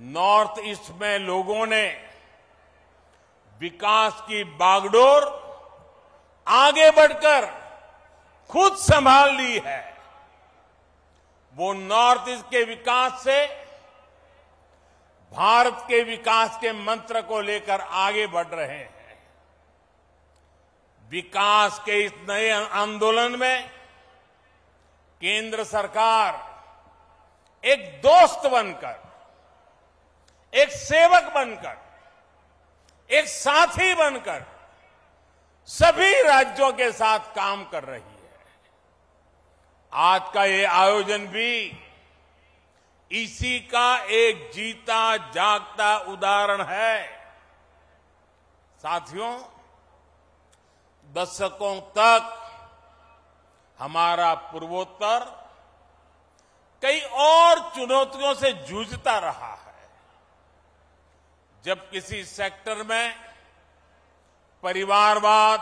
north east में लोगों ने विकास की बागडोर आगे बढ़कर खुद संभाल ली है वो नॉर्थ ईस्ट के विकास से भारत के विकास के मंत्र को लेकर आगे बढ़ रहे हैं विकास के इस नए आंदोलन में केंद्र सरकार एक दोस्त बनकर एक सेवक बनकर एक साथी बनकर सभी राज्यों के साथ काम कर रही है आज का ये आयोजन भी इसी का एक जीता जागता उदाहरण है साथियों दशकों तक हमारा पूर्वोत्तर कई और चुनौतियों से जूझता रहा है जब किसी सेक्टर में परिवारवाद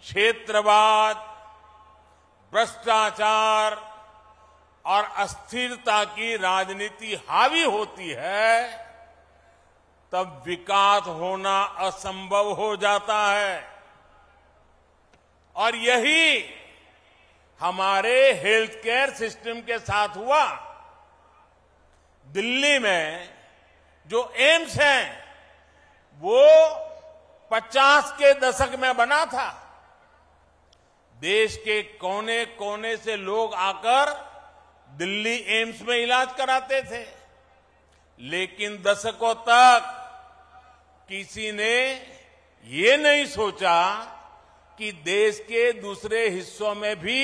क्षेत्रवाद भ्रष्टाचार और अस्थिरता की राजनीति हावी होती है तब विकास होना असंभव हो जाता है और यही हमारे हेल्थ केयर सिस्टम के साथ हुआ दिल्ली में जो एम्स है वो 50 के दशक में बना था देश के कोने कोने से लोग आकर दिल्ली एम्स में इलाज कराते थे लेकिन दशकों तक किसी ने ये नहीं सोचा कि देश के दूसरे हिस्सों में भी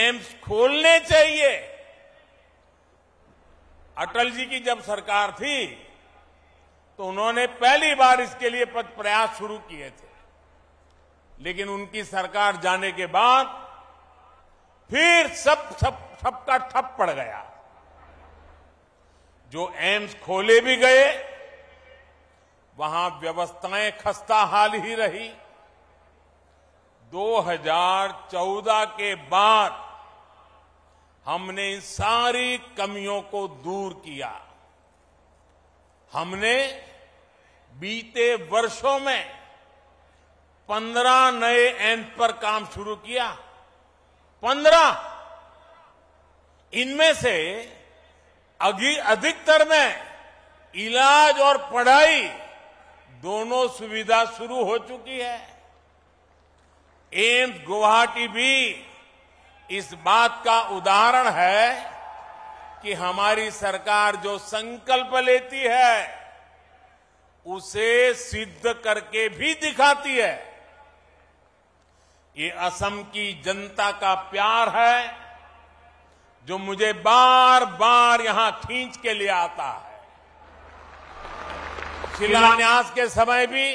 एम्स खोलने चाहिए अटल जी की जब सरकार थी तो उन्होंने पहली बार इसके लिए प्रयास शुरू किए थे लेकिन उनकी सरकार जाने के बाद फिर सब सब सबका ठप पड़ गया जो एम्स खोले भी गए वहां व्यवस्थाएं खस्ता हाल ही रही 2014 के बाद हमने इन सारी कमियों को दूर किया हमने बीते वर्षों में पंद्रह नए एंड पर काम शुरू किया पंद्रह इनमें से अधिकतर में इलाज और पढ़ाई दोनों सुविधा शुरू हो चुकी है एम्स गुवाहाटी भी इस बात का उदाहरण है कि हमारी सरकार जो संकल्प लेती है उसे सिद्ध करके भी दिखाती है ये असम की जनता का प्यार है जो मुझे बार बार यहां खींच के ले आता है शिलान्यास के समय भी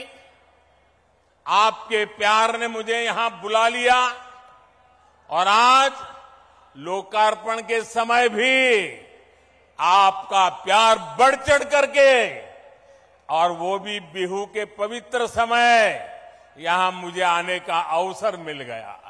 आपके प्यार ने मुझे यहां बुला लिया और आज लोकार्पण के समय भी आपका प्यार बढ़ चढ़ करके और वो भी बिहू के पवित्र समय यहां मुझे आने का अवसर मिल गया